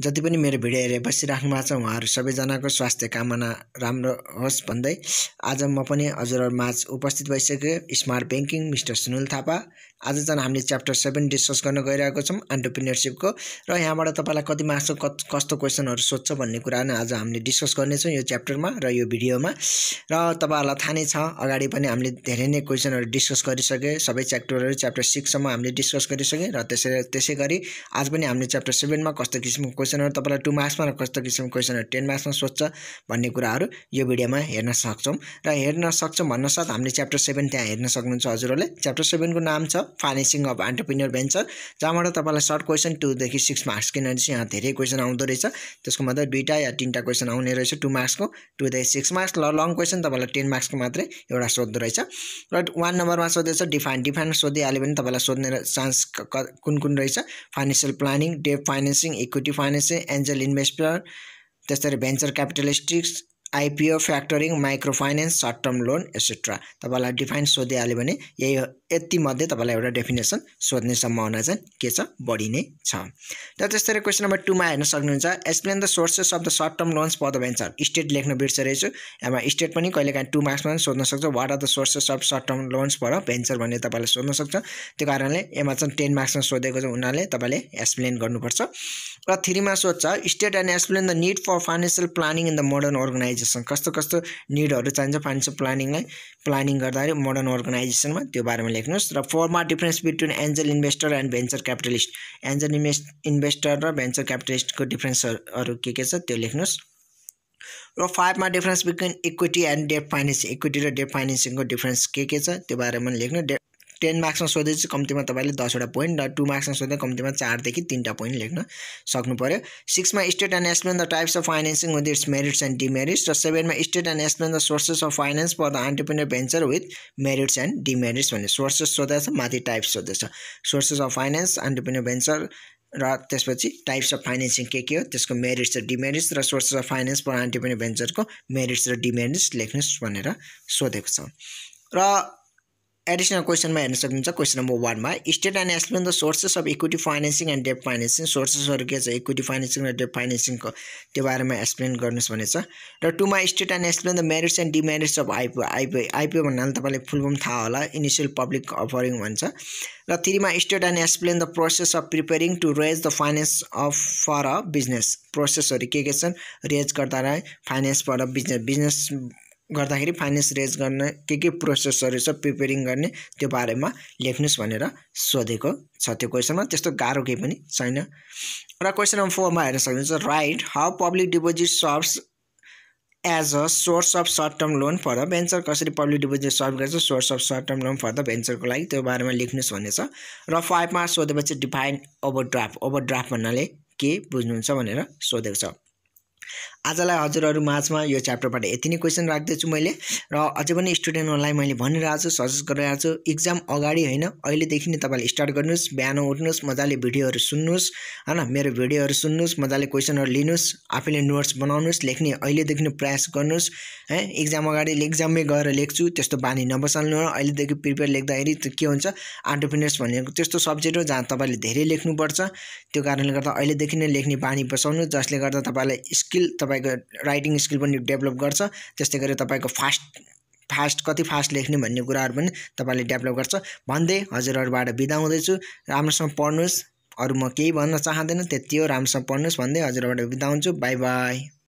जति पनि मेरो भिडियो हेरेर बसिराख्नु भएको छ उहाँहरू सबैजनाको स्वास्थ्य कामना राम्रो होस् भन्दै आज म पनि माझ उपस्थित भइसकेँ smart banking mister Sunil Thapa आज झन् हामीले च्याप्टर सेभेन डिस्कस गर्न गइरहेको छौँ एन्टरप्रिनियरसिपको र यहाँबाट तपाईँलाई कति मार्क्सको कस्तो क्वेसनहरू सोध्छ भन्ने कुरा नै आज हामीले डिस्कस गर्नेछौँ यो च्याप्टरमा र यो भिडियोमा र तपाईँहरूलाई थाहा नै छ अगाडि पनि हामीले धेरै नै क्वेसनहरू डिस्कस गरिसकेँ सबै च्याप्टरहरू च्याप्टर सिक्ससम्म हामीले डिस्कस गरिसकेँ र त्यसै त्यसै गरी आज पनि हामीले च्याप्टर सेभेनमा कस्तो किसिमको क्वेसनहरू तपाईँलाई टु मार्क्समा र कस्तो किसिमको क्वेसनहरू टेन मार्क्समा सोध्छ भन्ने कुराहरू यो भिडियोमा हेर्न सक्छौँ र हेर्न सक्छौँ साथ हामीले च्याप्टर सेभेन त्यहाँ हेर्न सक्नुहुन्छ हजुरहरूले च्याप्टर सेभेनको नाम छ फाइनेन्सिङ अफ एन्टरप्रिन्यर भेन्चर जहाँबाट तपाईँलाई सर्ट क्वेसन टूदेखि सिक्स मार्क्स किनभने चाहिँ यहाँ धेरै क्वेसन आउँदो रहेछ त्यसको मतलब दुईवटा या तिनवटा क्वेसन आउने रहेछ टु मार्क्सको टूदेखि सिक्स मार्क्स ल लङ क्वेसन तपाईँलाई टेन मार्क्सको मात्रै एउटा सोध्दो रहेछ र वान नम्बरमा सोधेछ डिफाइन डिफाइन सोधिहाल्यो भने तपाईँलाई सोध्ने चान्स कुन कुन रहेछ financial planning debt financing equity finance से एन्जल इन्भेस्टर त्यसरी venture capitalists IPO factoring micro finance short term loan etcetera तपाईँलाई डिफाइन सोधिहाल्यो भने यही यतिमध्ये तपाईँलाई एउटा डेफिनेसन सोध्ने सम्भावना चाहिँ के छ बढी नै छ र त्यस्तै क्वेसन नम्बर टूमा हेर्न सक्नुहुन्छ explain the sources of the short term loans for the venture state लेख्न बिर्सिरहेछु एमा स्टेट पनि कहिले काहीँ टु मार्क्समा पनि सोध्न सक्छ what are the sources of short term loans for venture भन्ने तपाईँले सोध्न सक्छ त्यो कारणले एमा चाहिँ टेन मार्क्समा सोधेको छ उनीहरूले तपाईँले एक्सप्लेन गर्नुपर्छ र थ्रीमा सोध्छ state and explain the need for financial planning in the modern organisation कस्तो कस्तो निडहरू चाहिन्छ फाइनेन्सियल प्लानिङलाई प्लानिङ गर्दाखेरि मोडर्न अर्गनाइजेसनमा त्यो बारेमा लेख्नुहोस् र फोरमा difference between angel investor and venture capitalist angel invest investor र भेन्चर क्यापिटलिस्टको डिफ्रेन्सहरू के के छ त्यो लेख्नुहोस् र फाइभमा difference between equity and debt financing equity र डेट फाइनेन्सिङको डिफ्रेन्स के के छ त्यो बारेमा लेख्नु डे टेन मार्क्समा सोधे चाहिँ कम्तीमा तपाईँले दसवटा पोइन्ट र टू मार्क्समा सोध्दा कम्तीमा चारदेखि तिनवटा पोइन्ट लेख्न सक्नु पऱ्यो सिक्समा state and explain the types of financing with its merits and demerits र सेभेनमा state and explain the sources of finance for the entrepreneur venture with merits and demerits भन्ने सोर्सेस सोध्दैछ माथि टाइप्स सोध्दैछ sources of finance entrepreneur venture र त्यसपछि types of financing के के हो त्यसको मेरिट्स र डिमेरिट्स र sources of finance for entrepreneur भेन्चरको मेरिट्स र डिमेरिट्स लेख्नुहोस् भनेर सोधेको छ र एडिसनल क्वेसनमा हेर्न सक्नुहुन्छ क्वेसन नम्बर वानमा state and explain the sources of equity financing and debt financing सोर्सेसहरू के छ इक्विटी फाइनेन्सिङ र डेट फाइनेन्सिङको त्यो बारेमा एक्सप्लेन गर्नुहोस् भनेछ र टुमा state and explain the merits and demerits of IPO IPO IPO भन्नाले तपाईँलाई फुल फर्म थाहा होला इनिसियल पब्लिक अफरिङ भन्छ र थ्रीमा state and explain the process of preparing to raise the finance of for a business प्रोसेसहरू के के छन् रेज गर्दा finance for a business business गर्दाखेरि फाइनेन्स रेज गर्न के के प्रोसेसहरू छ प्रिपेरिङ गर्ने त्यो बारेमा लेख्नुहोस् भनेर सोधेको छ त्यो क्वेसनमा त्यस्तो गाह्रो केही पनि छैन र क्वेसन नम्बर फोरमा हेर्न सक्नुहुन्छ right how public deposit serves as a source of short term loan for the venture कसरी पब्लिक डिपोजिट सर्भ गर्छ source of short term loan for the भेन्चरको लागि त्यो बारेमा लेख्नुहोस् भन्ने छ र फाइभमा सोधेपछि define overdraft overdraft भन्नाले के बुझ्नुहुन्छ भनेर सोधेको छ आजलाई हजुरहरू माझमा यो च्याप्टरबाट यति नै क्वेसन राख्दैछु मैले र अझै पनि स्टुडेन्टहरूलाई मैले भनिरहेको छु सजेस्ट गरिरहेको छु इक्जाम अगाडि होइन अहिलेदेखि नै तपाईँले स्टार्ट गर्नुहोस् बिहान उठ्नुहोस् मजाले भिडियोहरू सुन्नुहोस् होइन मेरो भिडियोहरू सुन्नुहोस् मजाले क्वेसनहरू लिनुहोस् आफैले नोट्स बनाउनुहोस् लेख्ने अहिलेदेखि नै प्रयास गर्नुहोस् है इक्जाम अगाडि इक्जाममै गएर लेख्छु त्यस्तो बानी नबसाल्नु र अहिलेदेखि प्रिपेयर लेख्दाखेरि के हुन्छ आन्टरप्रिनेस भनेको त्यस्तो सब्जेक्ट हो जहाँ तपाईँले धेरै लेख्नुपर्छ त्यो कारणले गर्दा अहिलेदेखि नै लेख्ने बानी बसाउनु जसले गर्दा तपाईँलाई स्किल तपाईँको राइटिङ स्किल पनि डेभलप गर्छ त्यस्तै गरी तपाईँको फास्ट फास्ट कति फास्ट लेख्ने भन्ने कुराहरू पनि तपाईँले डेभलप गर्छ भन्दै हजुरहरूबाट बिदा हुँदैछु राम्रोसँग पढ्नुहोस् अरू म केही भन्न चाहँदैन त्यति हो राम्रोसँग पढ्नुहोस् भन्दै हजुरहरूबाट बिदा हुन्छु बाई बाई